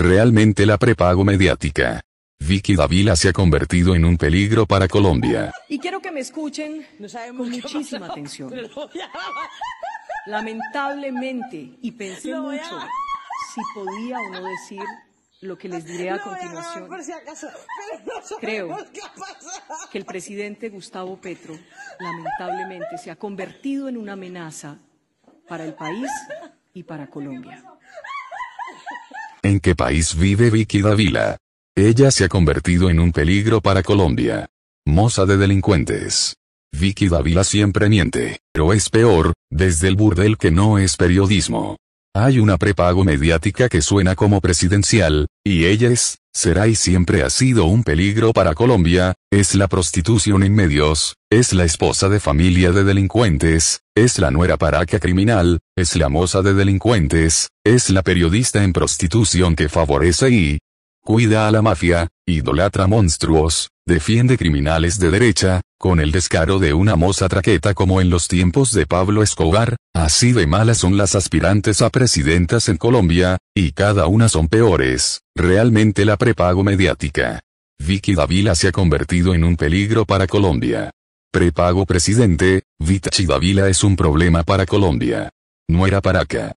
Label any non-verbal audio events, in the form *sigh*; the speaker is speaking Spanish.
Realmente la prepago mediática. Vicky Davila se ha convertido en un peligro para Colombia. Y quiero que me escuchen con muchísima atención. *laughs* *laughs* Lamentablemente, y pensé mucho *laughs* si podía o no decir lo que les diré a continuación. Creo que el presidente Gustavo Petro, lamentablemente, se ha convertido en una amenaza para el país y para Colombia. ¿En qué país vive Vicky Davila? Ella se ha convertido en un peligro para Colombia. Moza de delincuentes. Vicky Davila siempre miente, pero es peor, desde el burdel que no es periodismo. Hay una prepago mediática que suena como presidencial, y ella es, será y siempre ha sido un peligro para Colombia, es la prostitución en medios, es la esposa de familia de delincuentes, es la nuera paraca criminal, es la moza de delincuentes, es la periodista en prostitución que favorece y, cuida a la mafia, idolatra monstruos, defiende criminales de derecha, con el descaro de una moza traqueta como en los tiempos de Pablo Escobar, así de malas son las aspirantes a presidentas en Colombia, y cada una son peores, realmente la prepago mediática. Vicky Davila se ha convertido en un peligro para Colombia. Prepago presidente, Vicky Davila es un problema para Colombia. No era para acá.